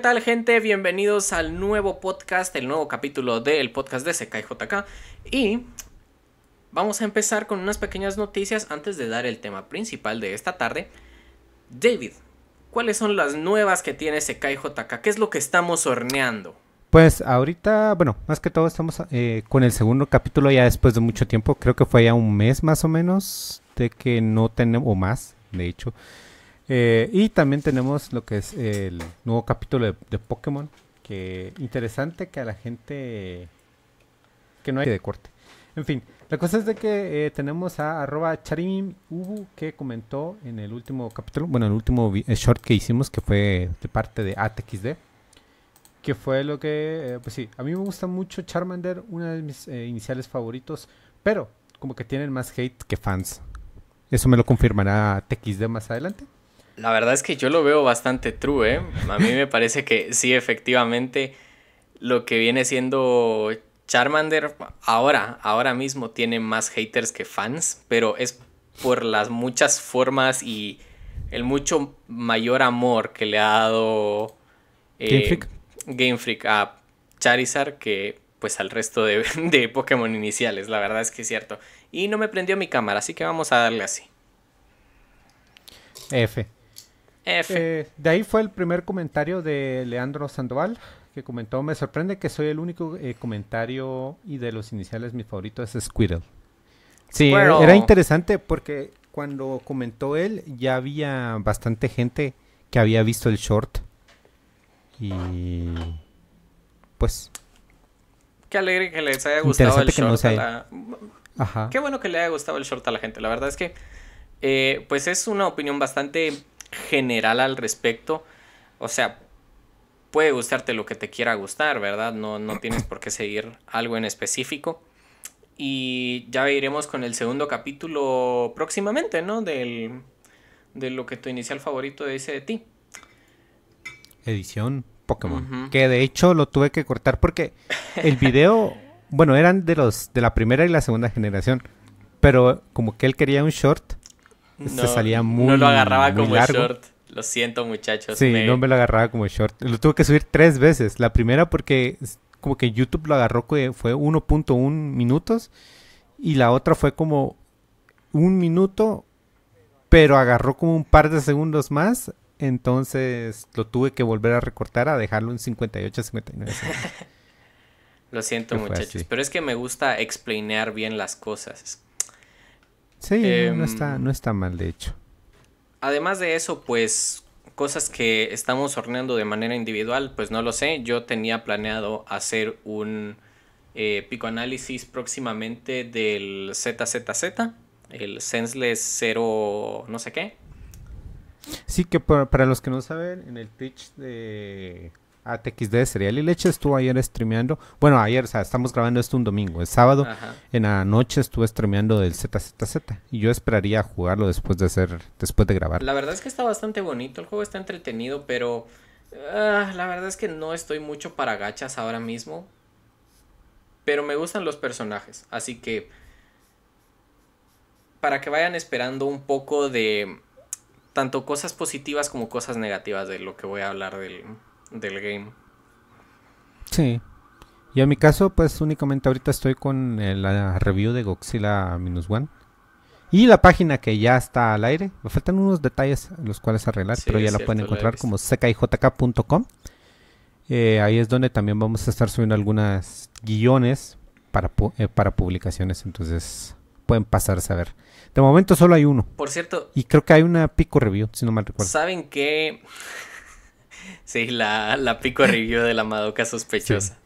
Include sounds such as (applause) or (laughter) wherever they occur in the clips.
¿qué tal gente? Bienvenidos al nuevo podcast, el nuevo capítulo del podcast de SKJK Y vamos a empezar con unas pequeñas noticias antes de dar el tema principal de esta tarde. David, ¿cuáles son las nuevas que tiene SKJK? ¿Qué es lo que estamos horneando? Pues ahorita, bueno, más que todo estamos eh, con el segundo capítulo ya después de mucho tiempo. Creo que fue ya un mes más o menos de que no tenemos, o más, de hecho, eh, y también tenemos lo que es el nuevo capítulo de, Pokémon. Que interesante que a la gente... Que no hay de corte. En fin, la cosa es de que eh, tenemos a arroba Charim que comentó en el último capítulo, bueno, el último eh, short que hicimos que fue de parte de ATXD. Que fue lo que, pues sí, a mí me gusta mucho Charmander, uno de mis iniciales favoritos, pero como que tienen más hate que fans. Eso me lo confirmará ATXD más adelante. La verdad es que yo lo veo bastante true, ¿eh? A mí me parece que sí, efectivamente, lo que viene siendo Charmander ahora, ahora mismo tiene más haters que fans, pero es por las muchas formas y el mucho mayor amor que le ha dado eh, Game, Freak. a Charizard que pues al resto de, (laughs) de Pokémon iniciales, la verdad es que es cierto. Y no me prendió mi cámara, así que vamos a darle así. F. Eh, de ahí fue el primer comentario de Leandro Sandoval, que comentó, me sorprende que soy el único eh, comentario y de los iniciales mi favorito es Squirrel. Sí, era interesante porque cuando comentó él ya había bastante gente que había visto el short. Y pues... Qué alegre que les haya gustado el short. No Qué bueno que le haya gustado el short a la gente. La verdad es que eh, pues es una opinión bastante general al respecto. O sea, puede gustarte lo que te quiera gustar, ¿verdad? No, no (clears throat) tienes por qué seguir algo en específico. Y ya iremos con el segundo capítulo próximamente, ¿no? Del, de lo que tu inicial favorito dice de eh, ti. Edición Pokémon. Que de hecho lo tuve que cortar porque el video, (laughs) bueno, eran de los de la primera y la segunda generación. Pero como que él quería un short se salía muy No lo agarraba como short. Lo siento, muchachos. Sí, no me lo agarraba como short. Lo tuve que subir tres veces. La primera porque como que YouTube lo agarró fue 1.1 minutos y la otra fue como un minuto, pero agarró como un par de segundos más. Entonces lo tuve que volver a recortar a dejarlo en 58, 59 segundos. (laughs) lo siento, muchachos, pero es que me gusta explainar bien las cosas. Sí, no, em, está, no está mal, de hecho. Además de eso, pues cosas que estamos horneando de manera individual, pues no lo sé. Yo tenía planeado hacer un eh, picoanálisis próximamente del ZZZ, el Senseless 0 no sé qué. Sí, que para, para los que no saben, en el pitch de ATXD Serial cereal y leche estuvo ayer streameando. Bueno, ayer, o sea, estamos grabando esto un domingo. El sábado en la noche estuve streameando del ZZZ. Y yo esperaría jugarlo después de hacer, después de grabar. La verdad es que está bastante bonito, el juego está entretenido, pero ah, la verdad es que no estoy mucho para gachas ahora mismo. Pero me gustan los personajes, así que para que vayan esperando un poco de tanto cosas positivas como cosas negativas de lo que voy a hablar del, del game. Sí. y en mi caso, pues únicamente ahorita estoy con eh, la review de Godzilla Minus One. Y la página que ya está al aire. Me faltan unos detalles los cuales arreglar, pero ya la pueden encontrar como ckjk.com eh, ahí es donde también vamos a estar subiendo algunas guiones para, eh, para publicaciones. Entonces pueden pasarse a ver. De momento solo hay uno. Por cierto. Y creo que hay una pico review, si no mal recuerdo. ¿Saben qué? Sí, la, la pico review de la Madoka sospechosa.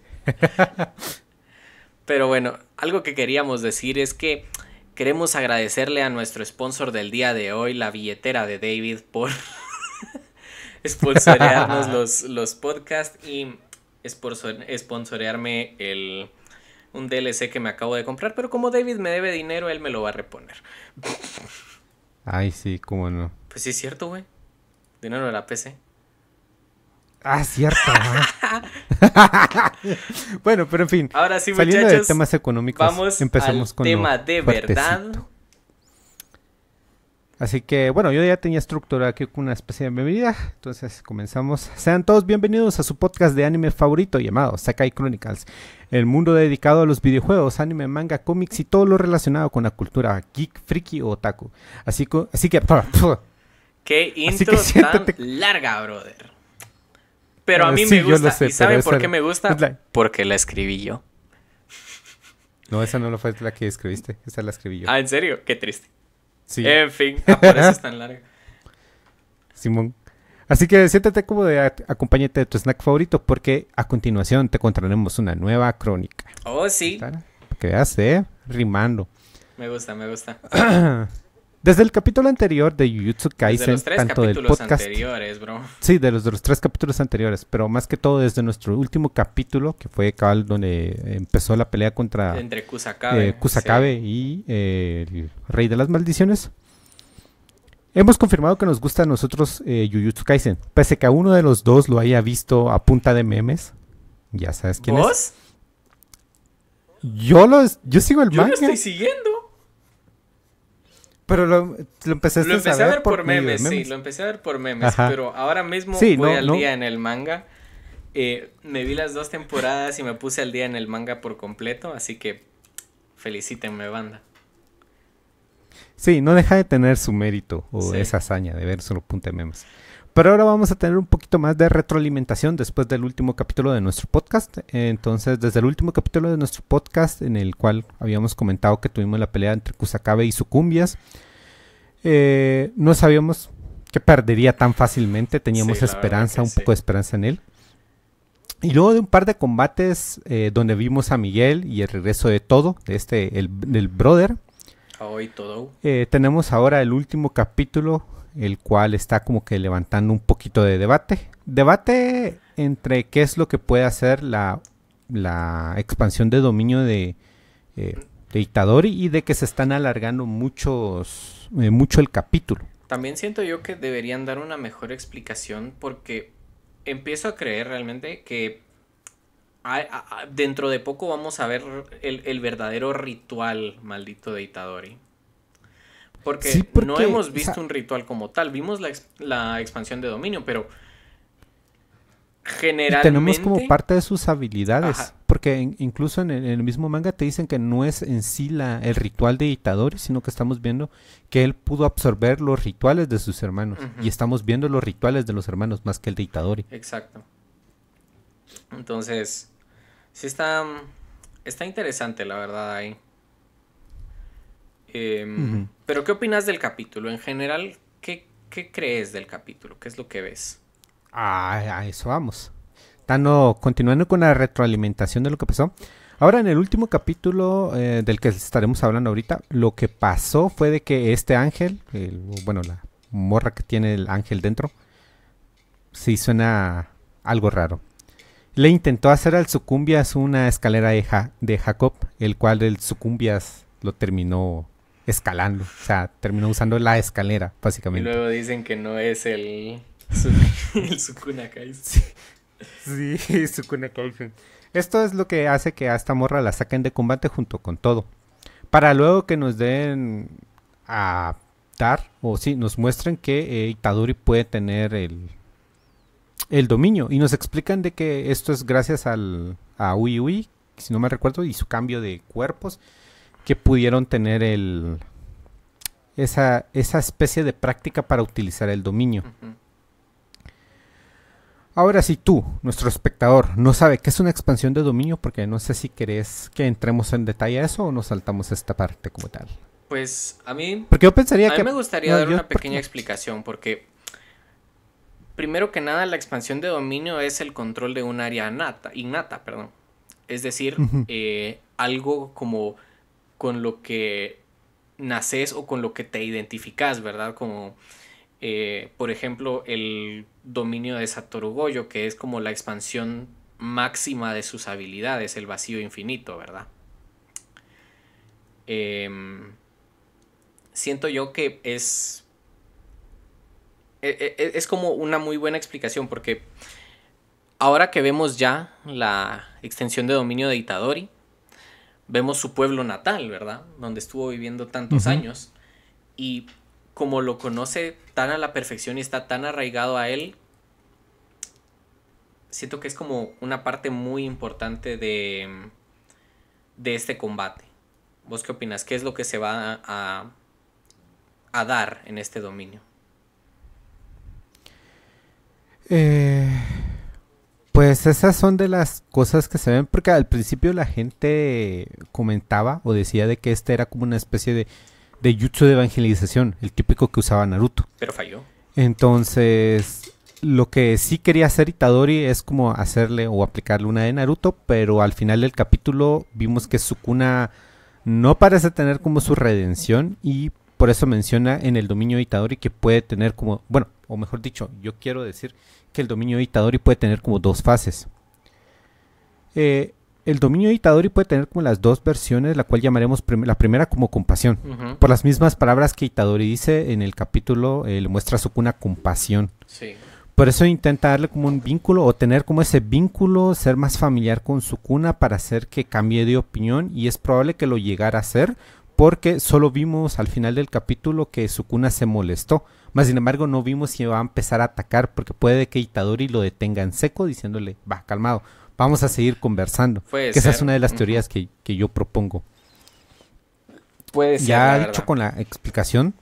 Pero bueno, algo que queríamos decir es que queremos agradecerle a nuestro sponsor del día de hoy, la billetera de David, por (laughs) sponsorearnos los, los podcasts y sponsorearme el, un DLC que me acabo de comprar, pero como David me debe dinero, él me lo va a reponer. Ay, sí, cómo no. Pues sí, es cierto, güey. Dinero de la PC. Ah, cierto. ¿eh? (laughs) bueno, pero en fin. Ahora sí, saliendo de temas económicos, vamos empezamos al con tema de verdad. Así que, bueno, yo ya tenía estructura aquí con una especie de bienvenida. Entonces, comenzamos. Sean todos bienvenidos a su podcast de anime favorito llamado Sakai Chronicles. El mundo dedicado a los videojuegos, anime, manga, cómics y todo lo relacionado con la cultura geek, friki o otaku. Así, así que... (laughs) Qué intro así que tan larga, brother. Pero a eh, mí me gusta. ¿Y saben por qué me gusta? Porque la escribí yo. No, esa no fue la que escribiste. Esa la escribí yo. Ah, ¿en serio? Qué triste. Sí. En fin, ah, por tan larga. (laughs) Simón. Así que siéntate como de acompáñate de tu snack favorito porque a continuación te encontraremos una nueva crónica. Oh, sí. ¿Qué que eh, rimando. Me gusta, me gusta. (clears throat) Desde el capítulo anterior de Jujutsu Kaisen, desde los tres tanto del podcast. Anteriores, bro. Sí, de los, de los tres capítulos anteriores, pero más que todo desde nuestro último capítulo, que fue cabal donde empezó la pelea contra. Entre Kusakabe. Eh, y eh, el Rey de las Maldiciones. Hemos confirmado que nos gusta a nosotros eh, Jujutsu Kaisen, pese que a uno de los dos lo haya visto a punta de memes. Ya sabes quién es. Yo, yo sigo el manga. Yo lo estoy siguiendo. Pero lo, lo empecé a, ver por, memes, sí, lo empecé a ver por memes, pero ahora mismo voy al día en el manga. Eh, me vi las dos temporadas y me puse al día en el manga por completo, así que felicítenme, banda. Sí, no deja de tener su mérito o esa hazaña de ver solo punta memes. Pero ahora vamos a tener un poquito más de retroalimentación después del último capítulo de nuestro podcast. Entonces, desde el último capítulo de nuestro podcast, en el cual habíamos comentado que tuvimos la pelea entre Kusakabe y Sucumbias, eh, no sabíamos que perdería tan fácilmente. Teníamos esperanza, un poco de esperanza en él. Y luego de un par de combates eh, donde vimos a Miguel y el regreso de todo, este, del brother. Eh, tenemos ahora el último capítulo el cual está como que levantando un poquito de debate. Debate entre qué es lo que puede hacer la, expansión de dominio eh, de, Itadori y de que se están alargando muchos, eh, mucho el capítulo. También siento yo que deberían dar una mejor explicación porque empiezo a creer realmente que dentro de poco vamos a ver el, el verdadero ritual maldito de Itadori. Porque, no hemos visto un ritual como tal. Vimos la, la expansión de dominio, pero generalmente... Y tenemos como parte de sus habilidades. Porque incluso en el, mismo manga te dicen que no es en sí la, el ritual de dictadores sino que estamos viendo que él pudo absorber los rituales de sus hermanos. Y estamos viendo los rituales de los hermanos más que el de Itadori. Exacto. Entonces, sí está, está interesante la verdad ahí. Em, pero ¿qué opinas del capítulo? En general, ¿qué, crees del capítulo? ¿Qué es lo que ves? Ah, a eso vamos. continuando con la retroalimentación de lo que pasó. Ahora, en el último capítulo eh, del que estaremos hablando ahorita, lo que pasó fue de que este ángel, bueno, la morra que tiene el ángel dentro, sí suena algo raro. Le intentó hacer al Sucumbias una escalera de, de Jacob, el cual el Sucumbias lo terminó escalando. O sea, terminó usando la escalera, básicamente. Y luego dicen que no es el, (laughs) el Sukuna Kai Sí, (laughs) Sukuna Kaisen. Esto es lo que hace que a esta morra la saquen de combate junto con todo. Para luego que nos den a dar, o sí, nos muestren que Itaduri eh, Itadori puede tener el, el dominio. Y nos explican de que esto es gracias al, a Uiui si no me recuerdo, y su cambio de cuerpos que pudieron tener el, esa, esa especie de práctica para utilizar el dominio. Ahora, si tú, nuestro espectador, no sabe qué es una expansión de dominio, porque no sé si querés que entremos en detalle a eso o nos saltamos esta parte como tal. Pues a mí. Porque yo pensaría que. A mí me gustaría dar una pequeña explicación, porque. Primero que nada, la expansión de dominio es el control de un área nata, innata, perdón. Es decir, eh, algo como con lo que naces o con lo que te identificas, ¿verdad? Como, eh, por ejemplo, el dominio de Satoru Goyo, que es como la expansión máxima de sus habilidades, el vacío infinito, ¿verdad? Em, siento yo que es, e, e, e, es como una muy buena explicación, porque ahora que vemos ya la extensión de dominio de Itadori, vemos su pueblo natal, ¿verdad? Donde estuvo viviendo tantos años. Y como lo conoce tan a la perfección y está tan arraigado a él, siento que es como una parte muy importante de, de este combate. ¿Vos qué opinas? ¿Qué es lo que se va a, a dar en este dominio? Eh, pues esas son de las cosas que se ven, porque al principio la gente comentaba o decía de que este era como una especie de, de jutsu de evangelización, el típico que usaba Naruto. Pero falló. Entonces, lo que sí quería hacer Itadori es como hacerle o aplicarle una de Naruto, pero al final del capítulo vimos que Sukuna no parece tener como su redención y por eso menciona en el dominio de Itadori que puede tener como, bueno, o mejor dicho, yo quiero decir que el dominio de Itadori puede tener como dos fases. Eh, el dominio de Itadori puede tener como las dos versiones, la cual llamaremos la primera como compasión. Por las mismas palabras que Itadori dice en el capítulo, eh, le muestra a su cuna compasión. Por eso intenta darle como un vínculo o tener como ese vínculo, ser más familiar con su cuna para hacer que cambie de opinión y es probable que lo llegara a hacer porque solo vimos al final del capítulo que Sukuna se molestó. Más sin embargo, no vimos si va a empezar a atacar, porque puede que Itadori lo detenga en seco diciéndole, va, calmado, vamos a seguir conversando. esa es una de las teorías que, yo propongo. Pues ser. Ya dicho con la explicación.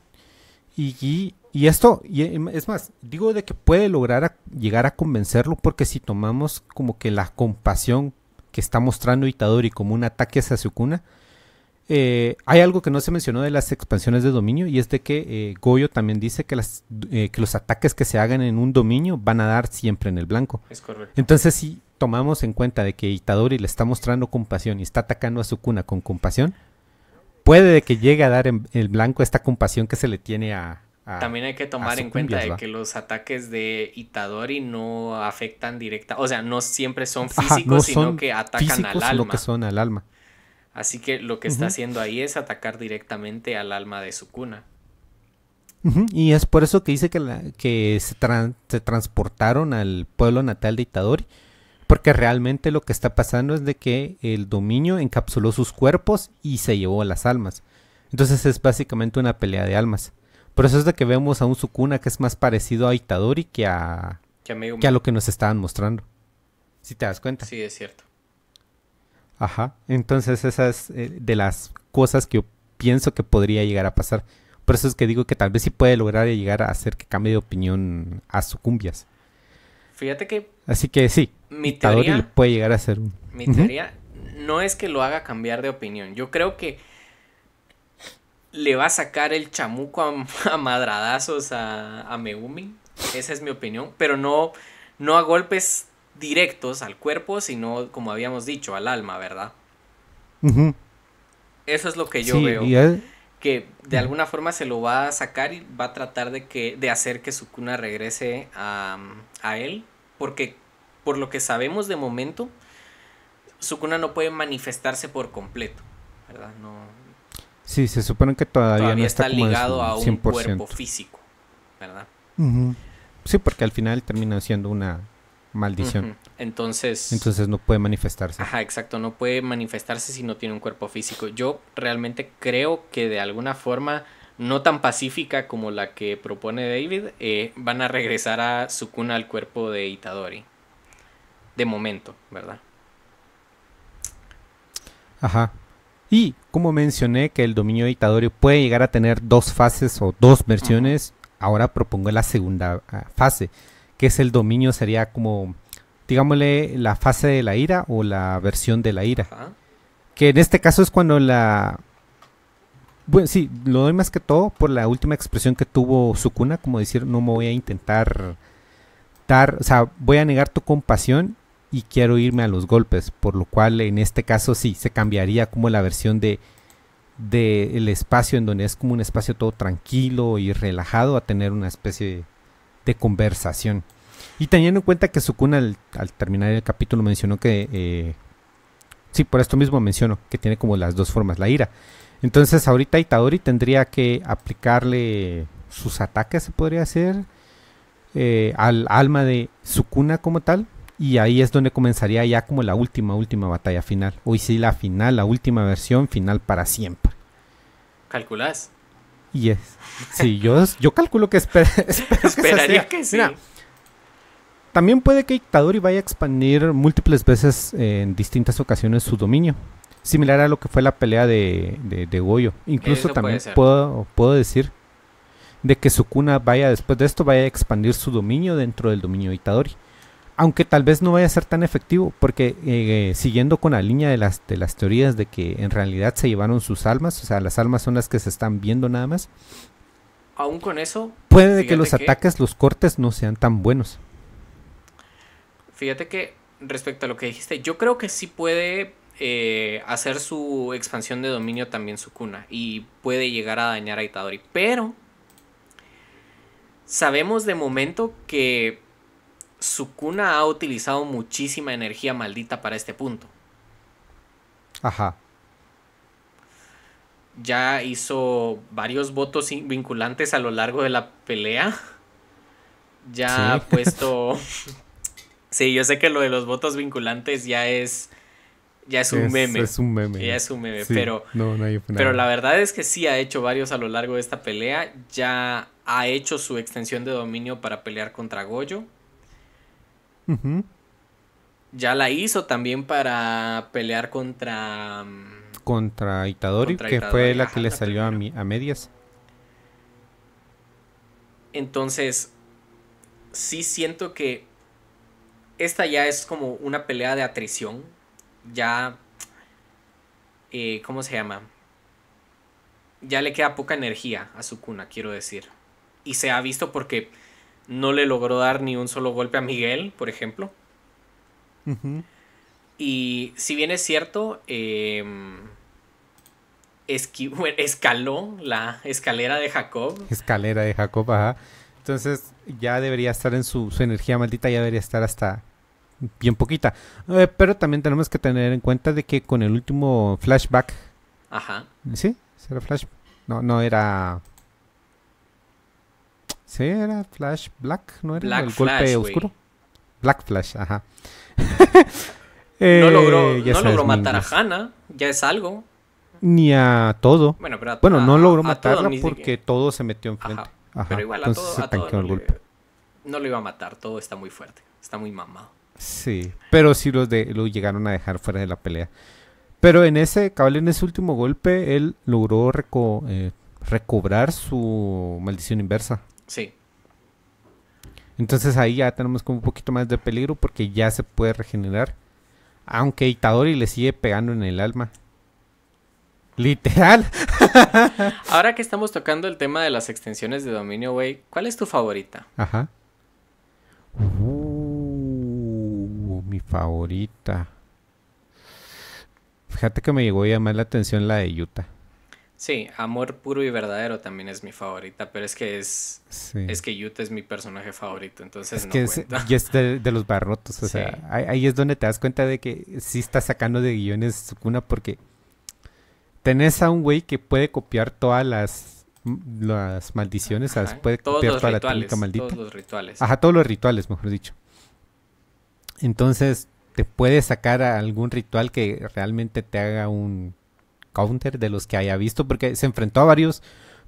Y, y, esto, y, es más, digo de que puede lograr llegar a convencerlo, porque si tomamos como que la compasión que está mostrando Itadori como un ataque hacia Sukuna, eh, hay algo que no se mencionó de las expansiones de dominio y es de que eh, Goyo también dice eh, que, los ataques que se hagan en un dominio van a dar siempre en el blanco. Entonces, si tomamos en cuenta de que Itadori le está mostrando compasión y está atacando a su cuna con compasión, puede que llegue a dar en el blanco esta compasión que se le tiene a, También hay que tomar en cuenta de que los ataques de Itadori no afectan directa, o sea, no siempre son físicos, son sino que atacan Lo que son al alma. Así que lo que está haciendo ahí es atacar directamente al alma de su cuna. Y es por eso que dice que, se, transportaron al pueblo natal de Itadori, porque realmente lo que está pasando es de que el dominio encapsuló sus cuerpos y se llevó a las almas. Entonces es básicamente una pelea de almas. Por eso es de que vemos a un Sukuna que es más parecido a Itadori que que a lo que nos estaban mostrando. Si te das cuenta. Sí, es cierto. Ajá, entonces esas es eh, de las cosas que yo pienso que podría llegar a pasar. Por eso es que digo que tal vez sí puede lograr llegar a hacer que cambie de opinión a sucumbias. Fíjate que... Así que sí, mi teoría puede llegar a ser un... Mi teoría no es que lo haga cambiar de opinión. Yo creo que le va a sacar el chamuco a, (laughs) madradazos a, Meumi. Esa es mi opinión. Pero no, no a golpes directos al cuerpo, sino, como habíamos dicho, al alma, ¿verdad? Eso es lo que yo veo. Que de alguna forma se lo va a sacar y va a tratar de, que, de hacer que su cuna regrese a, él, porque por lo que sabemos de momento, su cuna no puede manifestarse por completo, ¿verdad? No, sí, se supone que todavía, no está, ligado a un cuerpo físico, ¿verdad? Sí, porque al final termina siendo una Maldición. Entonces. Entonces no puede manifestarse. Ajá, exacto. No puede manifestarse si no tiene un cuerpo físico. Yo realmente creo que de alguna forma, no tan pacífica como la que propone David, eh, van a regresar a su cuna al cuerpo de Itadori. De momento, ¿verdad? Ajá. Y como mencioné que el dominio de Itadori puede llegar a tener dos fases o dos versiones, ahora propongo la segunda ah, fase que es el dominio, sería como, digámosle, la fase de la ira o la versión de la ira. Que en este caso es cuando la... Bueno, sí, lo doy más que todo por la última expresión que tuvo Sukuna, como decir, no me voy a intentar dar, o sea, voy a negar tu compasión y quiero irme a los golpes, por lo cual en este caso sí, se cambiaría como la versión de del espacio en donde es como un espacio todo tranquilo y relajado a tener una especie de de conversación. Y teniendo en cuenta que Sukuna al, al terminar el capítulo mencionó que... Eh, sí, por esto mismo mencionó que tiene como las dos formas la ira. Entonces ahorita Itadori tendría que aplicarle sus ataques, se podría hacer, eh, al alma de Sukuna como tal. Y ahí es donde comenzaría ya como la última, última batalla final. Hoy sí, la final, la última versión final para siempre. ¿Calculás? Y es. Sí, yo, yo calculo que (laughs) Esperaría que, sí. también puede que Itadori vaya a expandir múltiples veces en distintas ocasiones su dominio. Similar a lo que fue la pelea de, de, Goyo. Incluso también puedo, puedo decir de que Sukuna vaya, después de esto, vaya a expandir su dominio dentro del dominio de Itadori aunque tal vez no vaya a ser tan efectivo, porque eh, siguiendo con la línea de las, de las teorías de que en realidad se llevaron sus almas, o sea, las almas son las que se están viendo nada más. Aún con eso... Puede que los ataques, los cortes no sean tan buenos. Fíjate que respecto a lo que dijiste, yo creo que sí puede eh, hacer su expansión de dominio también su cuna y puede llegar a dañar a Itadori, pero sabemos de momento que Sukuna ha utilizado muchísima energía maldita para este punto. Ajá. Ya hizo varios votos vinculantes a lo largo de la pelea. Ya ha puesto. (laughs) sí, yo sé que lo de los votos vinculantes ya es. Ya es un meme. Es un meme. es un meme. pero, pero la verdad es que sí ha hecho varios a lo largo de esta pelea. Ya ha hecho su extensión de dominio para pelear contra Goyo. Ya la hizo también para pelear contra... Mm, contra Itadori, que fue la que le salió a, mí a medias. Entonces, sí siento que esta ya es como una pelea de atrición. Ya... Eh, ¿Cómo se llama? Ya le queda poca energía a su cuna, quiero decir. Y se ha visto porque no le logró dar ni un solo golpe a Miguel, por ejemplo. Y si bien es cierto, em, (laughs) escaló la escalera de Jacob. Escalera de Jacob, ajá. Entonces ya debería estar en su, energía maldita, ya debería estar hasta bien poquita. Eh, pero también tenemos que tener en cuenta de que con el último flashback. Ajá. ¿Sí? ¿Será flashback? No, no era Sí, era Flash Black, ¿no era Black Flash, golpe oscuro? Black Flash, ajá. (laughs) no logró, eh, matar a Hannah, ya es algo. Ni a todo. Bueno, pero bueno no logró matarlo matarla porque todo se metió enfrente. Ajá. Pero igual a todo, se tanqueó el no golpe. no lo iba a matar, todo está muy fuerte, está muy mamado. Sí, pero sí los de, lo llegaron a dejar fuera de la pelea. Pero en ese, cabal, en ese último golpe, él logró eh, recobrar su maldición inversa. Sí. Entonces ahí ya tenemos como un poquito más de peligro porque ya se puede regenerar. Aunque Itadori le sigue pegando en el alma. Literal. (laughs) Ahora que estamos tocando el tema de las extensiones de dominio, güey, ¿cuál es tu favorita? Ajá. Uh, mi favorita. Fíjate que me llegó a llamar la atención la de Utah. Sí, Amor Puro y Verdadero también es mi favorita, pero es que es, es que Yuta es mi personaje favorito, entonces no que Es, y es de, los barrotos, o sea, ahí, es donde te das cuenta de que sí está sacando de guiones su cuna, porque tenés a un güey que puede copiar todas las, mm, las maldiciones, puede copiar toda la técnica maldita. Todos los rituales. Ajá, todos los rituales, mejor dicho. Entonces, te puede sacar algún ritual que realmente te haga un counter de los que haya visto, porque se enfrentó a varios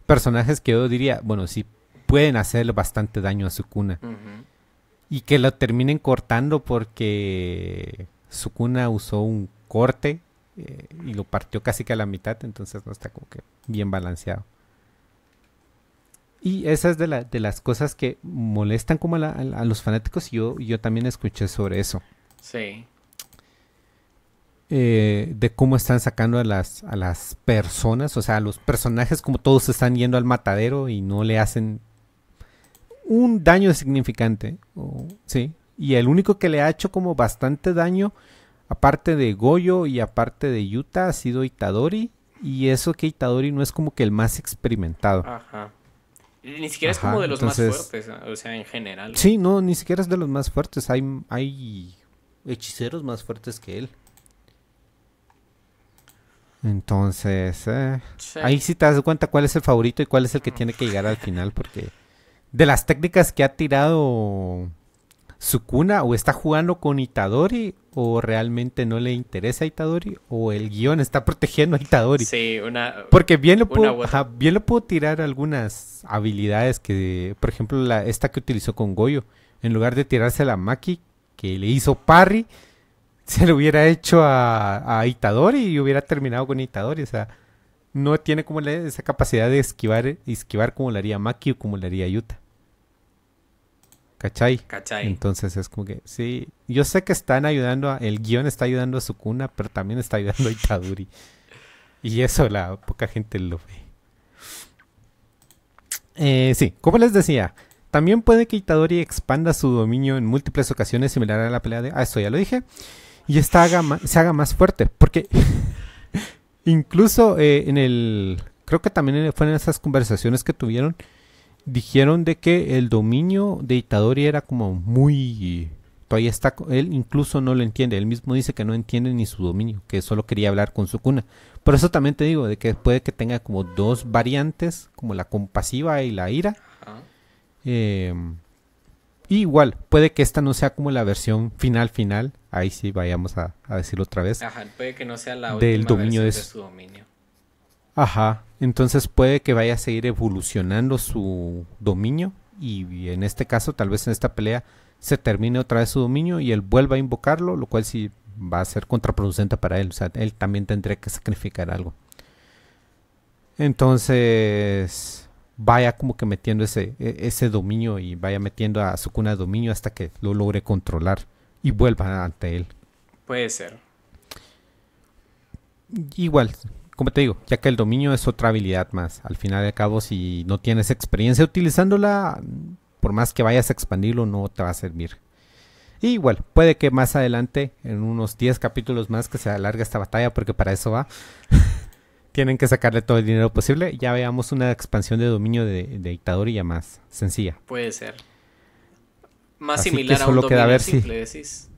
personajes que yo diría, bueno, sí pueden hacer bastante daño a Sukuna. cuna. Y que lo terminen cortando porque Sukuna usó un corte eh, y lo partió casi que a la mitad, entonces no está como que bien balanceado. Y esa es de, de las cosas que molestan como a, los fanáticos y yo, yo también escuché sobre eso. Sí. Eh, de cómo están sacando a las, a las personas, o sea, a los personajes como todos están yendo al matadero y no le hacen un daño significante, sí, y el único que le ha hecho como bastante daño, aparte de Goyo y aparte de Yuta ha sido Itadori, y eso que Itadori no es como que el más experimentado. Ajá. Ni siquiera es como de los más fuertes, ah, o sea, en general. Sí, no, ni siquiera es de los más fuertes, hay, hay hechiceros más fuertes que él. Entonces, eh, ahí sí te das cuenta cuál es el favorito y cuál es el que tiene que llegar al final, porque de las técnicas que ha tirado Sukuna, o está jugando con Itadori, o realmente no le interesa a Itadori, o el guión está protegiendo a Itadori. Sí, una. Porque bien lo pudo bien lo tirar algunas habilidades que, por ejemplo, la, esta que utilizó con Goyo, en lugar de tirarse la Maki, que le hizo parry se lo hubiera hecho a, a Itadori y hubiera terminado con Itadori. O sea, no tiene como esa capacidad de esquivar, esquivar como lo haría Maki o como lo haría Yuta. ¿Cachai? Entonces es como que, sí, yo sé que están ayudando, a, el guión está ayudando a Sukuna, pero también está ayudando a Itadori. y eso la poca gente lo ve. Eh, sí, como les decía, también puede que Itadori expanda su dominio en múltiples ocasiones similar a la pelea de... Ah, esto ya lo dije y esta se haga más fuerte. Porque (laughs) incluso eh, en el, creo que también fueron esas conversaciones que tuvieron, dijeron de que el dominio de Itadori era como muy... Todavía está, él incluso no lo entiende, él mismo dice que no entiende ni su dominio, que solo quería hablar con su cuna. Por eso también te digo, de que puede que tenga como dos variantes, como la compasiva y la ira. Eh, igual, puede que esta no sea como la versión final final, ahí sí vayamos a, decirlo otra vez. Ajá, puede que no sea la del dominio versión de su dominio. Ajá, entonces puede que vaya a seguir evolucionando su dominio y en este caso, tal vez en esta pelea, se termine otra vez su dominio y él vuelva a invocarlo, lo cual sí va a ser contraproducente para él. O sea, él también tendría que sacrificar algo. Entonces, vaya como que metiendo ese, e, ese dominio y vaya metiendo a su de dominio hasta que lo logre controlar y vuelva ante él. Puede ser. Igual, como te digo, ya que el dominio es otra habilidad más. Al final de cabo, si no tienes experiencia utilizándola, por más que vayas a expandirlo, no te va a servir. igual, puede que más adelante, en unos 10 capítulos más, que se alargue esta batalla, porque para eso va. (laughs) tienen que sacarle todo el dinero posible. Ya veamos una expansión de dominio de, de ya más sencilla. Puede ser. Más similar a un dominio simple, decís.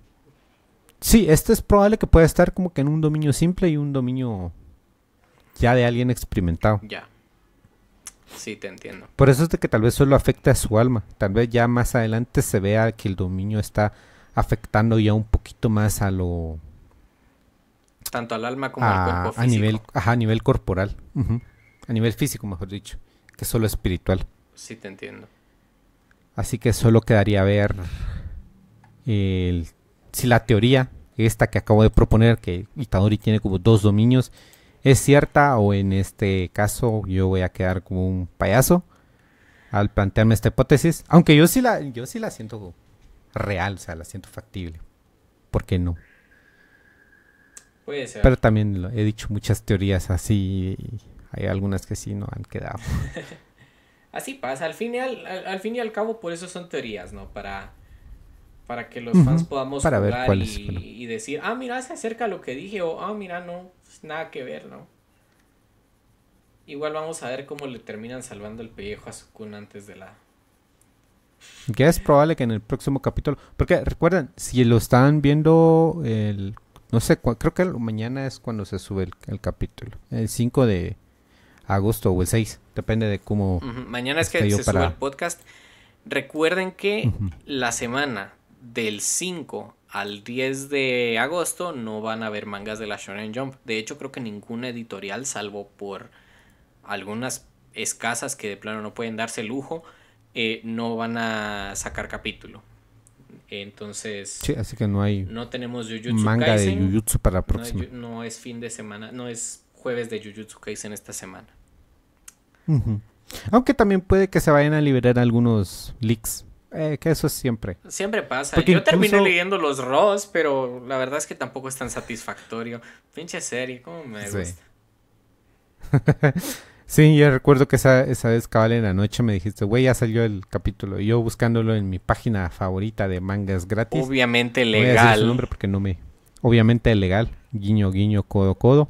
Sí, este es probable que pueda estar como que en un dominio simple y un dominio ya de alguien experimentado. Ya. Sí, te entiendo. Por eso es de que tal vez solo afecta a su alma. Tal vez ya más adelante se vea que el dominio está afectando ya un poquito más a lo tanto al alma como al cuerpo físico. Ah, a nivel, ajá, a nivel corporal. A nivel físico, mejor dicho. Que solo espiritual. Sí, te entiendo. Así que solo quedaría ver el, si la teoría, esta que acabo de proponer, que Itadori tiene como dos dominios, es cierta o en este caso yo voy a quedar como un payaso al plantearme esta hipótesis. Aunque yo sí la, yo sí la siento real, o sea, la siento factible. ¿Por qué no? Pero también he dicho muchas teorías así. hay algunas que sí no han quedado. (laughs) así pasa. Al fin, y al, fin y al cabo, por eso son teorías, ¿no? Para, para que los fans podamos ver y, decir, ah, mira, se acerca lo que dije. O, ah, mira, no, pues, nada que ver, ¿no? Igual vamos a ver cómo le terminan salvando el pellejo a Sukun antes de la. Que es probable que en el próximo capítulo. Porque recuerden, si lo están viendo el no sé, creo que mañana es cuando se sube el, capítulo. El 5 de agosto o el 6, depende de cómo. Mañana es que se para... sube el podcast. Recuerden que la semana del 5 al 10 de agosto no van a haber mangas de la Shonen Jump. De hecho, creo que ninguna editorial, salvo por algunas escasas que de plano no pueden darse lujo, eh, no van a sacar capítulo. Entonces. no tenemos manga de Jujutsu para la próxima. No, es fin de semana, no es jueves de Jujutsu Kaisen esta semana. Aunque también puede que se vayan a liberar algunos leaks. Eh, que eso es siempre. Siempre pasa. Yo terminé leyendo los ross pero la verdad es que tampoco es tan satisfactorio. Pinche serie, cómo me sí. gusta. (laughs) Sí, yo recuerdo que esa, esa vez cabal en la noche me dijiste, güey, ya salió el capítulo. Y yo buscándolo en mi página favorita de mangas gratis. Obviamente legal. Voy a su nombre porque no me... Obviamente legal. Guiño, guiño, codo, codo.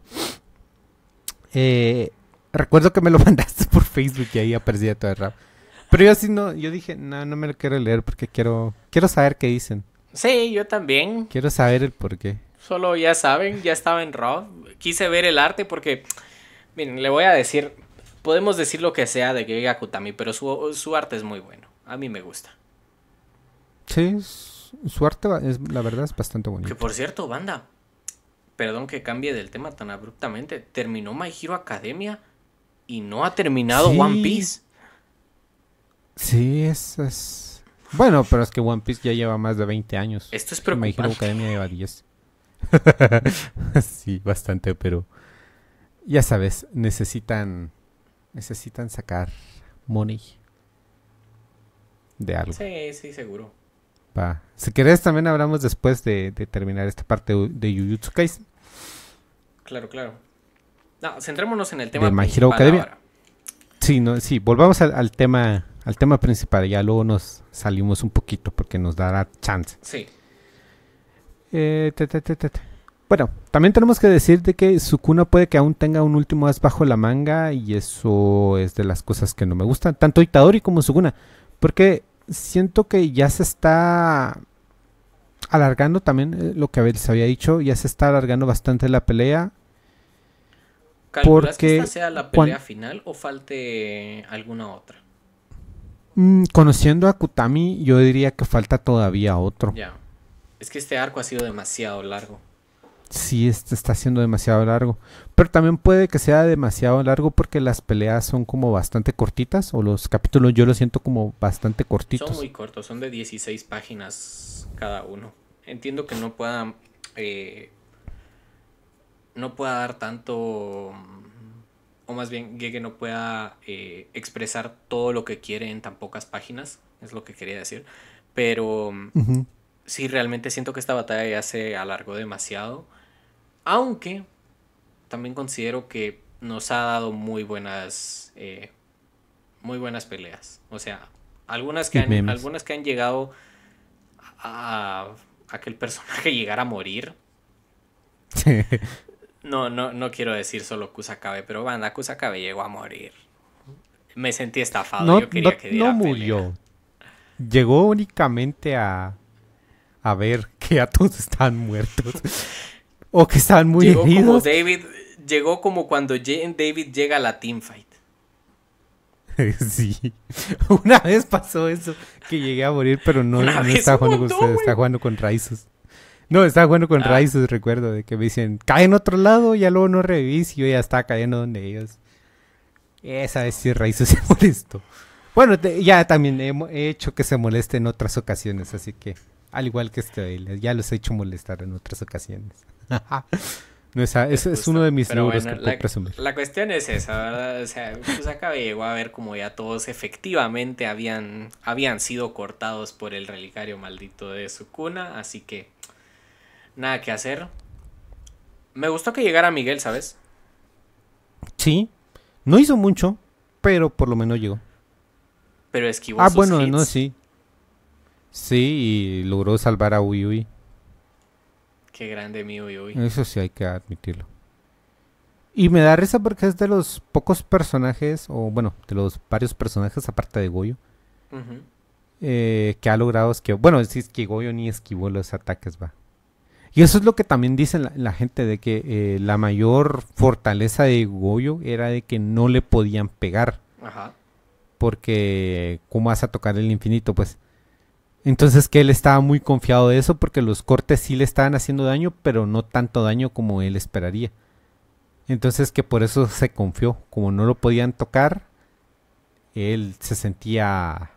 Eh, recuerdo que me lo (laughs) mandaste por Facebook y ahí aparecía todo el rap. Pero yo así no, yo dije, no, no me lo quiero leer porque quiero, quiero saber qué dicen. Sí, yo también. Quiero saber el por qué. Solo ya saben, ya estaba en rap. Quise ver el arte porque, miren, le voy a decir, podemos decir lo que sea de Gege Akutami, pero su, arte es muy bueno. A mí me gusta. Sí, su arte es, la verdad es bastante bonito. Que por cierto, banda, perdón que cambie del tema tan abruptamente, terminó My Hero Academia y no ha terminado One Piece. Sí, eso es... Bueno, pero es que One Piece ya lleva más de 20 años. Esto es preocupante. My Hero Academia lleva 10. (laughs) sí, bastante, pero ya sabes, necesitan necesitan sacar money de algo. Sí, sí, seguro. Si querés, también hablamos después de, terminar esta parte de Jujutsu Kaisen. Claro, claro. No, centrémonos en el tema de My Academia. Sí, sí, volvamos al, tema al tema principal, ya luego nos salimos un poquito porque nos dará chance. Sí. Eh, bueno, también tenemos que decir que Sukuna puede que aún tenga un último as bajo la manga y eso es de las cosas que no me gustan, tanto Itadori como Sukuna, porque siento que ya se está alargando también eh, lo que se había dicho, ya se está alargando bastante la pelea. ¿Calculas que esta sea la pelea final o falte alguna otra? Mm, conociendo a Kutami, yo diría que falta todavía otro. Ya. Es que este arco ha sido demasiado largo si este está siendo demasiado largo. Pero también puede que sea demasiado largo porque las peleas son como bastante cortitas o los capítulos yo lo siento como bastante cortitos. Son muy cortos, son de 16 páginas cada uno. Entiendo que no pueda... Eh, no pueda dar tanto... O más bien, que no pueda eh, expresar todo lo que quiere en tan pocas páginas, es lo que quería decir. Pero si sí, realmente siento que esta batalla ya se alargó demasiado aunque también considero que nos ha dado muy buenas, eh, muy buenas peleas. O sea, algunas que, han, algunas que han llegado a, a que el personaje (laughs) llegara a morir. no, no, no quiero decir solo Kusakabe, pero banda, Kusakabe llegó a morir. Me sentí estafado, no, yo quería que diera murió. Llegó únicamente a, a ver que a todos están muertos. (laughs) O que estaban muy llegó David, llegó como cuando David llega a la teamfight. (laughs) sí. (laughs) Una vez pasó eso, que llegué a morir, pero no, está estaba jugando con ustedes, jugando con Raizos. No, estaba jugando con raíces ah. Raizos, recuerdo, de que me dicen, cae en otro lado, ya luego no revís y yo ya estaba cayendo donde ellos. Esa vez sí Raizos (laughs) se molestó. Bueno, ya también he, hecho que se moleste en otras ocasiones, así que, al igual que este, ya los he hecho molestar en otras ocasiones esa, es uno de mis que la, La cuestión es esa, ¿verdad? O sea, pues llegó a ver como ya todos efectivamente habían, habían sido cortados por el relicario maldito de su cuna, así que nada que hacer. Me gustó que llegara Miguel, ¿sabes? Sí, no hizo mucho, pero por lo menos llegó. Pero esquivó Ah, bueno, no, sí. Sí, y logró salvar a Uyuy Qué grande mío yo hoy. Eso sí hay que admitirlo. Y me da risa porque es de los pocos personajes, o bueno, de los varios personajes aparte de Goyo, eh, que ha logrado esquivar. Bueno, es que Goyo ni esquivó los ataques, va. Y eso es lo que también dicen la, gente, de que eh, la mayor fortaleza de Goyo era de que no le podían pegar. Ajá. Porque, ¿cómo vas a tocar el infinito? Pues. Entonces que él estaba muy confiado de eso porque los cortes sí le estaban haciendo daño, pero no tanto daño como él esperaría. Entonces que por eso se confió, como no lo podían tocar, él se sentía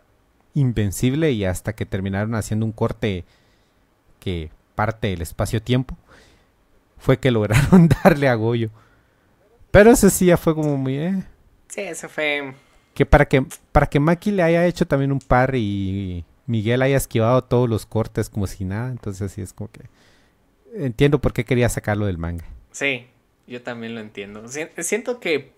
invencible y hasta que terminaron haciendo un corte que parte del espacio-tiempo, fue que (laughs) lograron darle a Goyo. Pero eso sí ya fue como muy... Eh. Sí, eso fue... Que para, que para que Maki le haya hecho también un par y Miguel haya esquivado todos los cortes como si nada. Entonces sí es como que... Entiendo por qué quería sacarlo del manga. Sí, yo también lo entiendo. Siento que...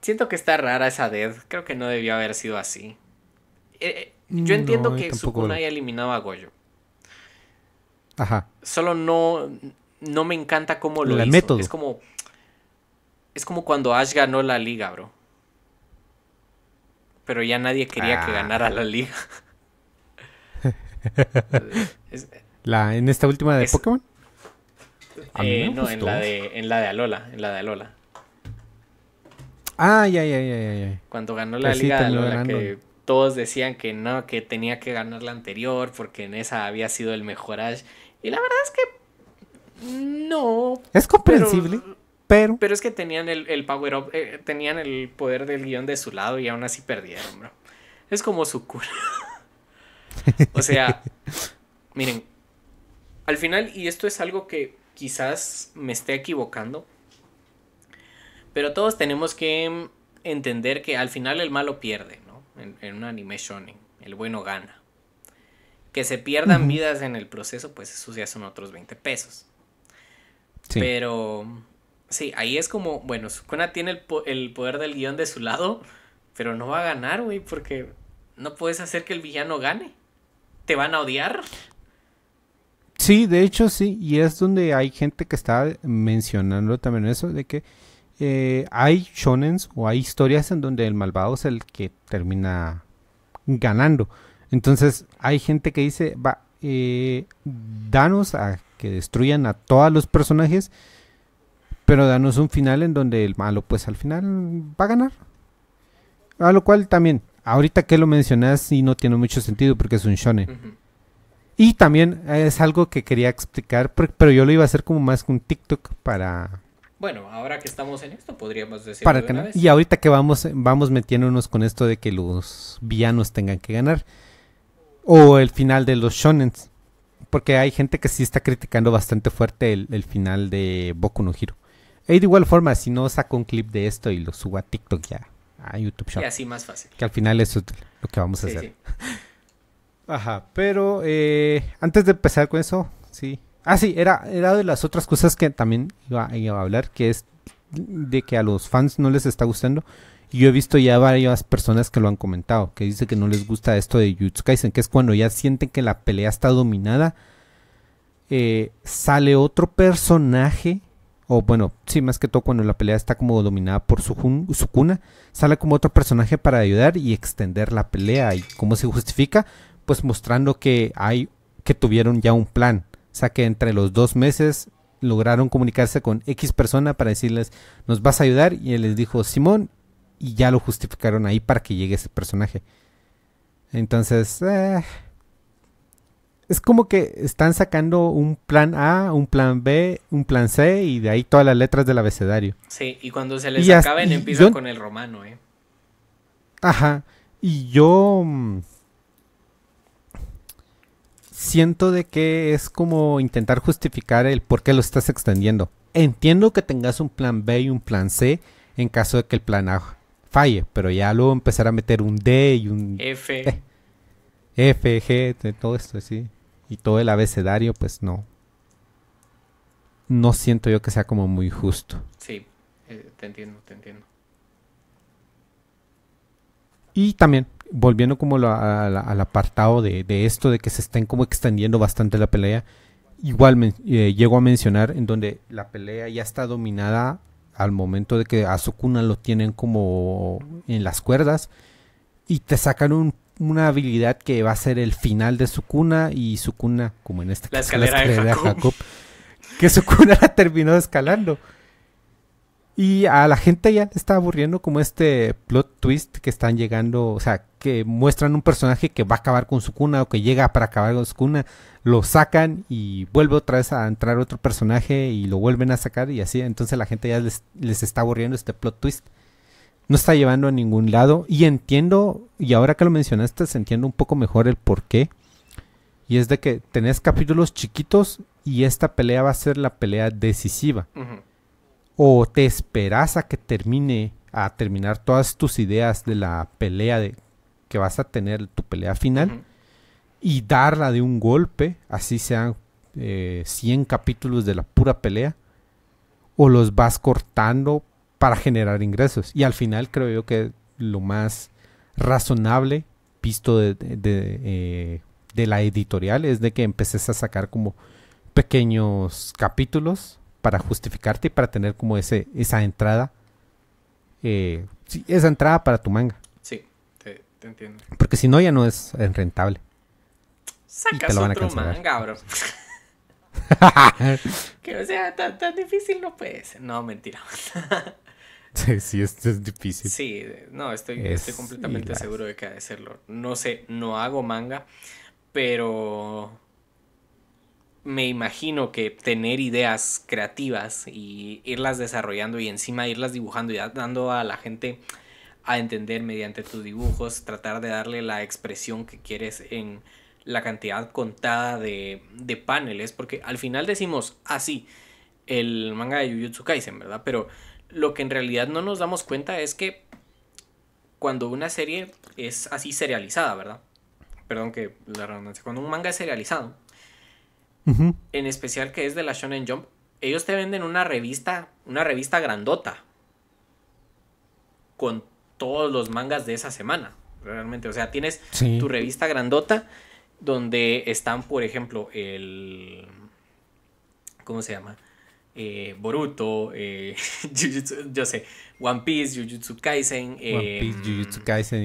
Siento que está rara esa dead. Creo que no debió haber sido así. Eh, eh, yo mm, entiendo que Sukuna haya eliminado a Goyo. Ajá. Solo no, no me encanta cómo lo el hizo. Es como. Es como cuando Ash ganó la liga, bro pero ya nadie quería que ah. ganara la liga. (laughs) la, ¿En esta última de Pokémon? Eh, no, pues en la, de, en la de Alola, en la de Alola. Ah, ya, ya, Cuando ganó la pues liga pues de Alola, todos decían que no, que tenía que ganar la anterior, porque en esa había sido el mejor Ash. Y la verdad es que mm, no. Es comprensible. Pero. es que tenían el, power up, eh, tenían el poder del guión de su lado y aún así perdieron, bro. Es como su cura. (laughs) o sea, miren. Al final, y esto es algo que quizás me esté equivocando. Pero todos tenemos que entender que al final el malo pierde, ¿no? En, un anime shonen. El bueno gana. Que se pierdan vidas en el proceso, pues eso ya son otros 20 pesos. Pero Sí, ahí es como, bueno, Sukuna tiene el, el poder del guión de su lado, pero no va a ganar, güey, porque no puedes hacer que el villano gane. ¿Te van a odiar? Sí, de hecho sí, y es donde hay gente que está mencionando también eso, de que eh, hay shonens o hay historias en donde el malvado es el que termina ganando. Entonces hay gente que dice, va, eh, danos a que destruyan a todos los personajes pero danos un final en donde el malo, pues al final va a ganar. A lo cual también, ahorita que lo mencionas, y no tiene mucho sentido porque es un shonen. Y también eh, es algo que quería explicar, pero yo lo iba a hacer como más que un TikTok para. Bueno, ahora que estamos en esto, podríamos decir. Para Y ahorita que vamos, vamos metiéndonos con esto de que los villanos tengan que ganar. O el final de los shonens. Porque hay gente que sí está criticando bastante fuerte el, el final de Boku no Hiro. Y de igual forma, si no saco un clip de esto y lo subo a TikTok ya, a YouTube Show. Y así más fácil. Que al final eso es lo que vamos a hacer. (laughs) Ajá, pero eh, antes de empezar con eso, sí. Ah, sí, era, era de las otras cosas que también iba, a hablar, que es de que a los fans no les está gustando. Y yo he visto ya varias personas que lo han comentado, que dicen que no les gusta esto de youtube dicen que es cuando ya sienten que la pelea está dominada. Eh, sale otro personaje o bueno, sí, más que todo cuando la pelea está como dominada por su, cuna, sale como otro personaje para ayudar y extender la pelea. ¿Y cómo se justifica? Pues mostrando que hay, que tuvieron ya un plan. O sea que entre los dos meses lograron comunicarse con X persona para decirles, nos vas a ayudar, y él les dijo, Simón, y ya lo justificaron ahí para que llegue ese personaje. Entonces, eh, es como que están sacando un plan A, un plan B, un plan C y de ahí todas las letras del abecedario. Sí, y cuando se les acaben empiezan con el romano, ¿eh? Ajá, y yo mm, siento de que es como intentar justificar el por qué lo estás extendiendo. Entiendo que tengas un plan B y un plan C en caso de que el plan A falle, pero ya luego empezar a meter un D y un F. E, F, G, todo esto, sí y todo el abecedario, pues no. No siento yo que sea como muy justo. Sí, eh, te entiendo, te entiendo. Y también, volviendo como al apartado de, esto, de que se estén como extendiendo bastante la pelea, igual me, eh, llego a mencionar en donde la pelea ya está dominada al momento de que a Sukuna lo tienen como en las cuerdas y te sacan un una habilidad que va a ser el final de su cuna y su cuna, como en este escalera de Jacob, que su cuna (laughs) terminó escalando. Y a la gente ya está aburriendo como este plot twist que están llegando, o sea, que muestran un personaje que va a acabar con su cuna o que llega para acabar con su cuna, lo sacan y vuelve otra vez a entrar otro personaje y lo vuelven a sacar y así, entonces la gente ya les está aburriendo este plot twist no está llevando a ningún lado. Y entiendo, y ahora que lo mencionaste, se un poco mejor el por qué. Y es de que tenés capítulos chiquitos y esta pelea va a ser la pelea decisiva. O te esperas a que termine, a terminar todas tus ideas de la pelea de, que vas a tener, tu pelea final, y darla de un golpe, así sean 100 eh, capítulos de la pura pelea. O los vas cortando para generar ingresos. Y al final creo yo que lo más razonable visto de, eh, de, la editorial es de que empeces a sacar como pequeños capítulos para justificarte y para tener como ese, esa entrada. Eh, esa entrada para tu manga. Sí, te, entiendo. Porque si no, ya no es rentable. Sacas otro manga, bro. (laughs) que o sea, tan, tan difícil no puede ser. No, mentira. (laughs) (laughs) sí, esto es difícil. Sí, no, estoy, completamente seguro de que ha de serlo. No sé, no hago manga, pero me imagino que tener ideas creativas y irlas desarrollando y encima irlas dibujando y dando a la gente a entender mediante tus dibujos, tratar de darle la expresión que quieres en la cantidad contada de, de paneles, porque al final decimos así ah, el manga de Jujutsu Kaisen, ¿verdad? Pero lo que en realidad no nos damos cuenta es que cuando una serie es así serializada, ¿verdad? Perdón que la redundancia. Cuando un manga es serializado, en especial que es de la Shonen Jump, ellos te venden una revista, una revista grandota, con todos los mangas de esa semana, realmente. O sea, tienes tu revista grandota donde están, por ejemplo, el... ¿Cómo se llama? Eh, Boruto, eh, (laughs) yo sé, One Piece, Jujutsu Kaisen, em, Jujutsu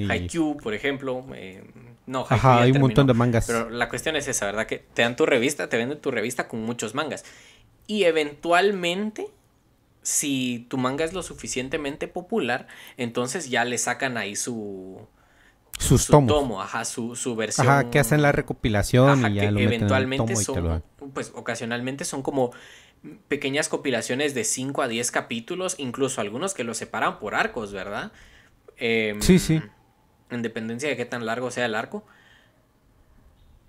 Haikyuu, por ejemplo. Em, no, Ajá, hay un montón de mangas. Pero la cuestión es esa, ¿verdad? Que te dan tu revista, te venden tu revista con muchos mangas. Y eventualmente, si tu manga es lo suficientemente popular, entonces ya le sacan ahí su su tomo, ajá, su, versión. Ajá, que hacen la recopilación y que eventualmente son, pues ocasionalmente son como pequeñas compilaciones de 5 a 10 capítulos, incluso algunos que los separan por arcos, ¿verdad? Em, sí, sí. En dependencia de qué tan largo sea el arco.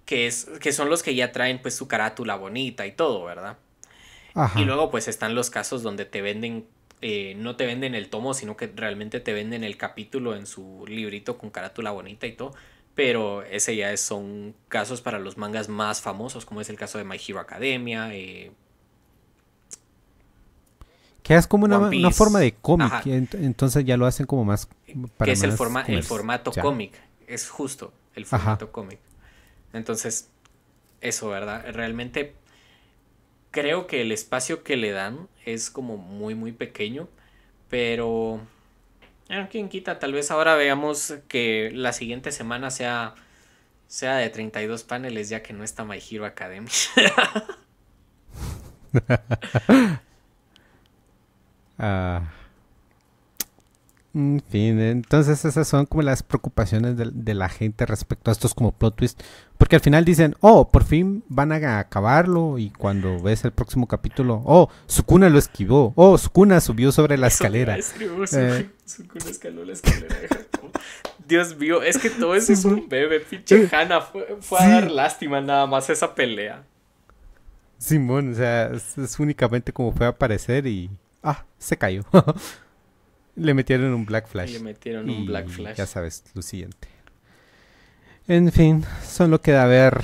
Que, es, que son los que ya traen pues su carátula bonita y todo, ¿verdad? Ajá. Y luego pues están los casos donde te venden, eh, no te venden el tomo, sino que realmente te venden el capítulo en su librito con carátula bonita y todo. Pero ese ya es, son casos para los mangas más famosos, como es el caso de My Hero Academia, eh, que es como una, forma de cómic, entonces ya lo hacen como más... que es el, el formato cómic, es justo el formato cómic. Entonces, eso, ¿verdad? Realmente creo que el espacio que le dan es como muy, muy pequeño, pero... ¿Quién quita? Tal vez ahora veamos que la siguiente semana sea, sea de 32 paneles, ya que no está My Hero Academy. (laughs) (laughs) en ah, mm, fin, eh. entonces esas son como las preocupaciones de, la gente respecto a estos como plot twist. Porque al final dicen, oh, por fin van a acabarlo. Y cuando ves el próximo capítulo, oh, Sukuna lo esquivó. Oh, Sukuna subió sobre la escalera. Eh. escaló la escalera Dios mío, es que todo eso es un bebé. Pinche Hana fue, a dar lástima nada más esa pelea. Simón, o sea, es únicamente como fue a aparecer y Ah, se cayó. (laughs) le metieron un black flash. Le metieron un black flash. Ya sabes, lo siguiente. En fin, solo queda ver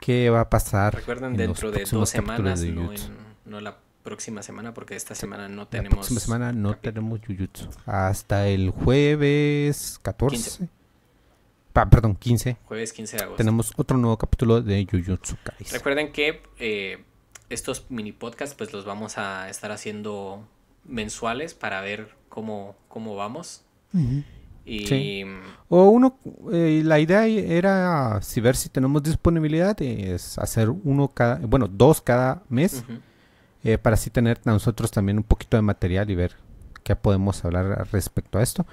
qué va a pasar. Recuerden, dentro de dos semanas, no, no, la próxima semana, porque esta semana no tenemos. La semana no tenemos Jujutsu. Hasta el jueves 14. perdón, 15. Jueves 15 de agosto. Tenemos otro nuevo capítulo de Jujutsu Kaisen. Recuerden que. Eh, estos mini podcasts pues los vamos a estar haciendo mensuales para ver cómo, cómo vamos. y... O uno, eh, la idea era, si ver si tenemos disponibilidad, es hacer uno cada, bueno, dos cada mes, eh, para así tener nosotros también un poquito de material y ver qué podemos hablar respecto a esto.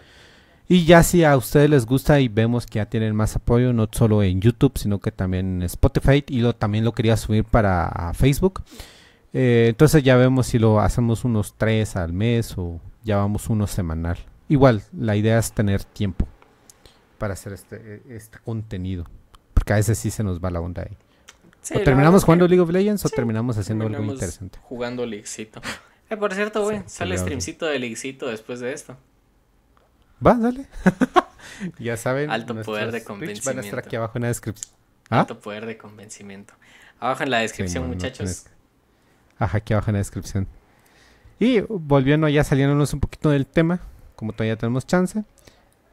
Y ya si a ustedes les gusta y vemos que ya tienen más apoyo, no solo en YouTube, sino que también en Spotify. Y lo, también lo quería subir para Facebook. Eh, entonces ya vemos si lo hacemos unos tres al mes o ya vamos uno semanal. Igual, la idea es tener tiempo para hacer este, e, este contenido. Porque a veces sí se nos va la onda ahí. o terminamos jugando League of Legends o terminamos haciendo algo interesante. Jugando Leaguecito. Eh, por cierto, güey, sale streamcito de Leaguecito después de esto. Va, dale. (laughs) ya saben. Alto poder de convencimiento. Van a estar aquí abajo en la descripción. ¿Ah? Alto poder de convencimiento. Abajo en la descripción, muchachos. Ajá, aquí abajo en la descripción. Y volviendo, ya saliéndonos un poquito del tema, como todavía tenemos chance.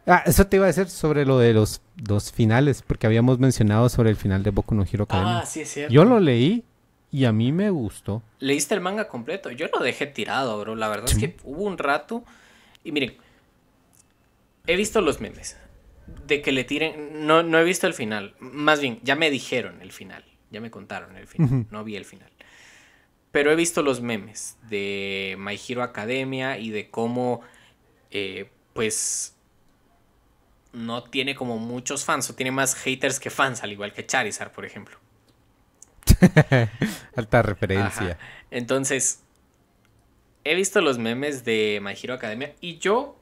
Ah, eso te iba a decir sobre lo de los dos finales, porque habíamos mencionado sobre el final de Boku no Hero Academia. Ah, sí, es cierto. Yo lo leí y a mí me gustó. ¿Leíste el manga completo? Yo lo dejé tirado, bro. La verdad es que hubo un rato. Y miren, he visto los memes de que le tiren. No, no he visto el final. Más bien, ya me dijeron el final. Ya me contaron el final. No vi el final. Pero he visto los memes de My Hero Academia y de cómo, eh, pues, no tiene como muchos fans o tiene más haters que fans, al igual que Charizard, por ejemplo. (laughs) Alta referencia. Entonces, he visto los memes de My Hero Academia y yo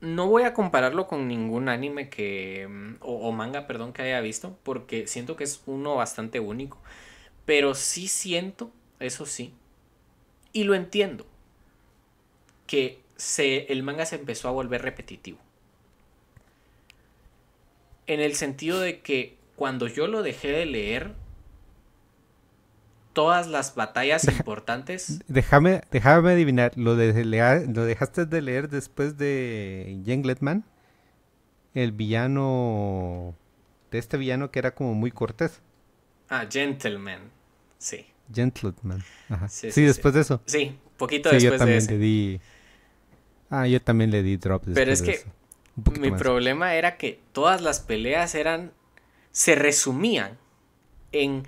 no voy a compararlo con ningún anime que. Mm, o, manga, perdón, que haya visto, porque siento que es uno bastante único. Pero sí siento, eso sí, y lo entiendo, que se, el manga se empezó a volver repetitivo. En el sentido de que cuando yo lo dejé de leer, todas las batallas importantes. (laughs) Déjame, déjame adivinar, ¿lo, de, ¿lo dejaste de leer después de Jen El villano, de este villano que era como muy cortés. Ah, Gentleman, sí. Gentleman, Sí, después de eso. Sí, Un poquito después yo también de le di... Ah, yo también le di drop. Pero es que mi problema era que todas las peleas eran, se resumían en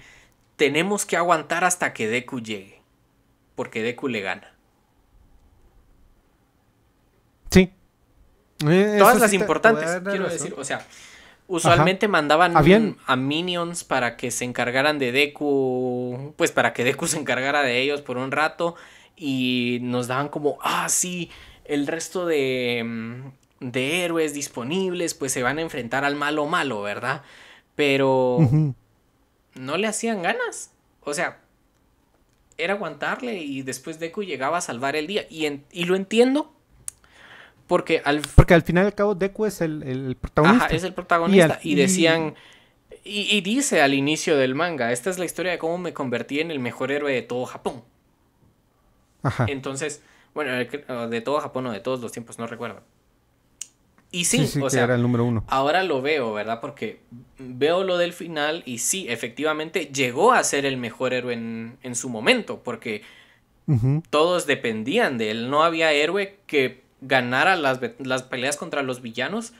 tenemos que aguantar hasta que Deku llegue. Porque Deku le gana. Sí. Eh, Todas las importantes, quiero decir. O sea, usualmente mandaban a Minions para que se encargaran de Deku. Pues para que Deku (laughs) se encargara de ellos por un rato. Y nos daban como, ah, sí, el resto de, mm, héroes disponibles, pues se van a enfrentar al malo malo, ¿verdad? Pero no le hacían ganas. O sea, era aguantarle y después Deku llegaba a salvar el día. Y, lo entiendo. Porque al... Porque al final y al cabo Deku es el, protagonista. es el protagonista. Y, decían... Y, dice al inicio del manga, esta es la historia de cómo me convertí en el mejor héroe de todo Japón. Entonces, bueno, de todo Japón o de todos los tiempos, no recuerdo. Y sí, o sea, el número Ahora lo veo, ¿verdad? Porque veo lo del final y sí, efectivamente llegó a ser el mejor héroe en, su momento, porque todos dependían de él. No había héroe que ganara las, peleas contra los villanos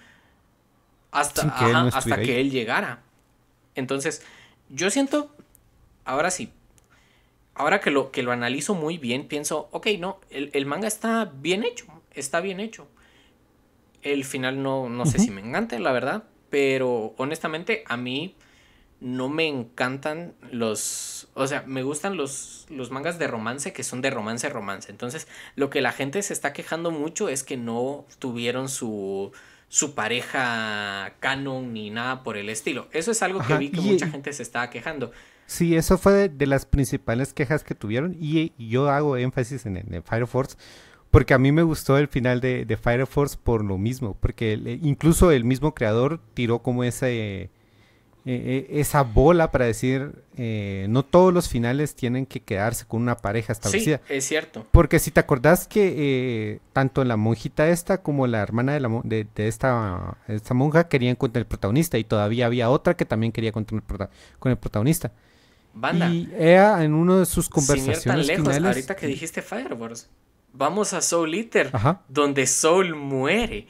hasta, que, él hasta que él llegara. Entonces, yo siento, ahora sí, ahora que lo, que lo analizo muy bien, pienso, ok, no, el manga está bien hecho, está bien hecho el final no, no sé si me encanta, la verdad. Pero honestamente, a mí no me encantan los. O sea, me gustan los, los mangas de romance que son de romance, romance. Entonces, lo que la gente se está quejando mucho es que no tuvieron su su pareja canon ni nada por el estilo. Eso es algo que vi que mucha e- gente se estaba quejando. Sí, eso fue de, las principales quejas que tuvieron y, yo hago énfasis en, en, Fire Force porque a mí me gustó el final de, Fire Force por lo mismo, porque eh, incluso el mismo creador tiró como ese, eh, eh, esa bola para decir, no todos los finales tienen que quedarse con una pareja establecida. Sí, es cierto. Porque si te acordás que tanto la monjita esta como la hermana de, de, esta, monja querían encontrar el protagonista y todavía había otra que también quería con el protagonista. Banda. Y ella en uno de sus conversaciones Sin ir tan lejos, ahorita que dijiste Fire Force vamos a Soul Eater, donde Soul muere.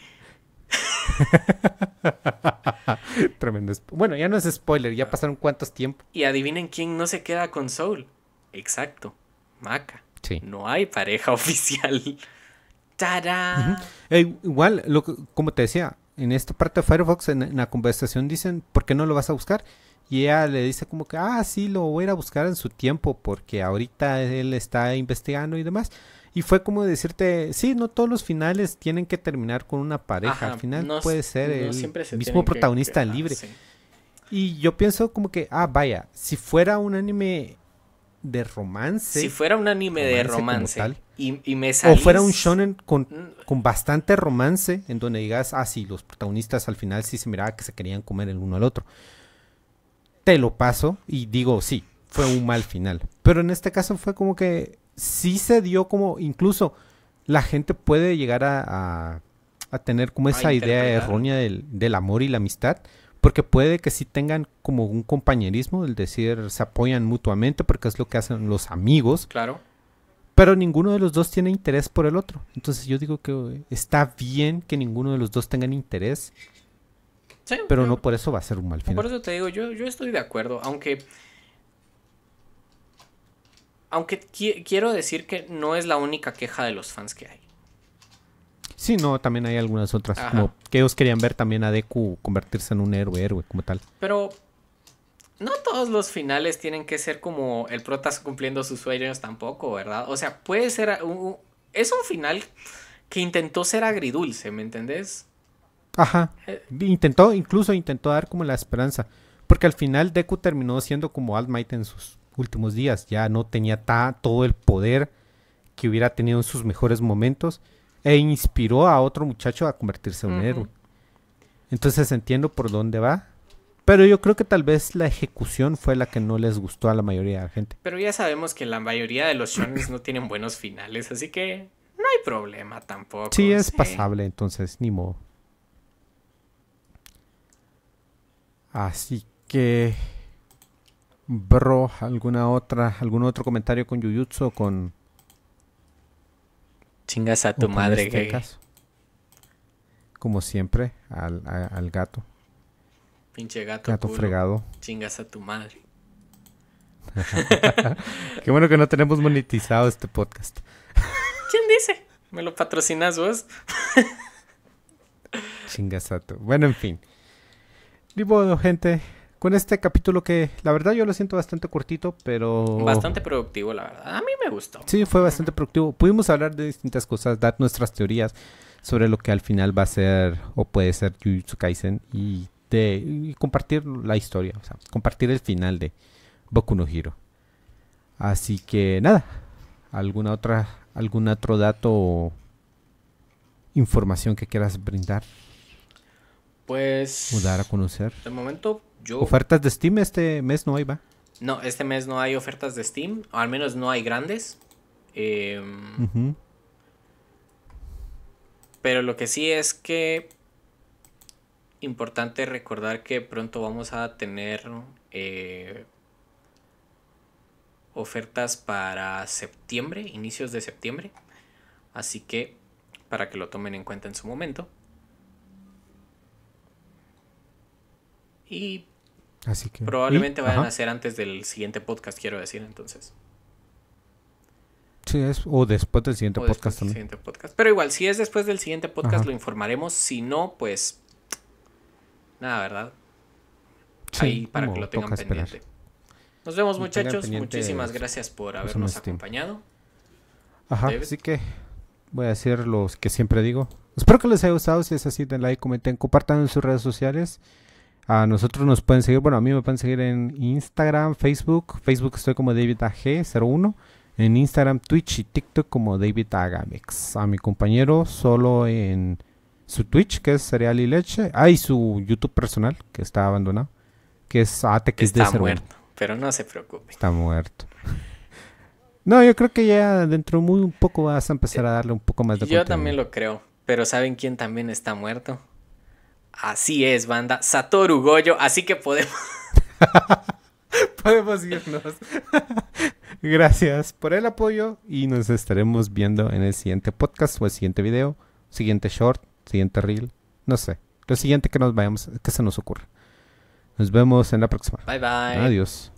(laughs) Tremendo. Bueno, ya no es spoiler, ya pasaron cuántos tiempos. Y adivinen quién no se queda con Soul. Exacto, Maca. Sí. No hay pareja (laughs) oficial. ¡Tarán! Eh, igual, lo, como te decía, en esta parte de Firefox, en, en, la conversación dicen, ¿por qué no lo vas a buscar? Y ella le dice como que, ah, sí, lo voy a ir a buscar en su tiempo porque ahorita él está investigando y demás. Y fue como decirte, sí, no todos los finales tienen que terminar con una pareja. Al final puede ser el mismo protagonista libre. Ah, y yo pienso como que, ah, vaya, si fuera un anime de romance. Si fuera un anime de romance. y, y, me O fuera un shonen mm. con, bastante romance, en donde digas, ah, sí, los protagonistas al final sí se miraba que se querían comer el uno al otro. Te lo paso y digo, sí, fue un mal final. Pero en este caso fue como que sí se dio como, incluso la gente puede llegar a, tener como esa idea errónea del, amor y la amistad, porque puede que sí tengan como un compañerismo, el decir, se apoyan mutuamente, porque es lo que hacen los amigos. Claro. Pero ninguno de los dos tiene interés por el otro. Entonces yo digo que eh, está bien que ninguno de los dos tengan interés. pero no por eso va a ser un mal fin. Por eso te digo, yo, yo estoy de acuerdo, aunque aunque quiero decir que no es la única queja de los fans que hay. Sí, no, también hay algunas otras, como que ellos querían ver también a Deku convertirse en un héroe, héroe como tal. Pero no todos los finales tienen que ser como el protas cumpliendo sus sueños tampoco, ¿verdad? O sea, puede ser es un final que intentó ser agridulce, ¿me entendés? Ajá. Eh. Intentó, incluso intentó dar como la esperanza. Porque al final Deku terminó siendo como Alt Might en sus últimos días. Ya no tenía ta, todo el poder que hubiera tenido en sus mejores momentos e inspiró a otro muchacho a convertirse en un héroe. Entonces entiendo por dónde va. Pero yo creo que tal vez la ejecución fue la que no les gustó a la mayoría de la gente. Pero ya sabemos que la mayoría de los shonen no tienen buenos finales, así que no hay problema tampoco. Sí, es pasable, entonces, ni modo. Así que Bro, alguna otra, algún otro comentario con Yuyutsu o con. Chingas a tu madre, este caso? Como siempre, al, gato. Pinche gato. Gato fregado. Chingas a tu madre. (laughs) Qué bueno que no tenemos monetizado este podcast. ¿Quién dice? ¿Me lo patrocinas vos? Chingas a tu. Bueno, en fin. Ni gente con este capítulo que la verdad yo lo siento bastante cortito, pero... Bastante productivo, la verdad. A mí me gustó. Sí, fue bastante productivo. Pudimos hablar de distintas cosas, dar nuestras teorías sobre lo que al final va a ser o puede ser Yu Kaisen y, de, y compartir la historia, o sea, compartir el final de Boku no Hiro. Así que nada, ¿alguna otra, algún otro dato o información que quieras brindar? Pues... dar a conocer. De momento ¿Ofertas de Steam este mes no hay, va? No, este mes no hay ofertas de Steam, o al menos no hay grandes. Em, pero lo que sí es que importante recordar que pronto vamos a tener eh, ofertas para septiembre, inicios de septiembre. Así que para que lo tomen en cuenta en su momento. Y Probablemente vayan a ser antes del siguiente podcast, quiero decir, entonces. Sí, es, o después del siguiente podcast Pero igual, si es después del siguiente podcast, lo informaremos. Si no, pues. Nada, ¿verdad? Sí, Ahí para que lo tengan pendiente. Nos vemos, muchachos. Muchísimas gracias por habernos acompañado. Ajá, así que voy a decir los que siempre digo. Espero que les haya gustado. Si es así, den like, comenten, compartan en sus redes sociales. A nosotros nos pueden seguir, bueno, a mí me pueden seguir en Instagram, Facebook. Facebook estoy como David 01 En Instagram, Twitch y TikTok como David A mi compañero solo en su Twitch, que es Cereal y Leche. Ah, su YouTube personal, que está abandonado. Que es ATX Está muerto, pero no se preocupe. Está muerto. No, yo creo que ya dentro muy un poco vas a empezar a darle un poco más de Yo también lo creo, pero ¿saben quién también está muerto? Así es, banda. Satoru Goyo. Así que podemos. (laughs) podemos irnos. (laughs) Gracias por el apoyo y nos estaremos viendo en el siguiente podcast o el siguiente video, siguiente short, siguiente reel, no sé, lo siguiente que nos vayamos, que se nos ocurra. Nos vemos en la próxima. Bye bye. Adiós.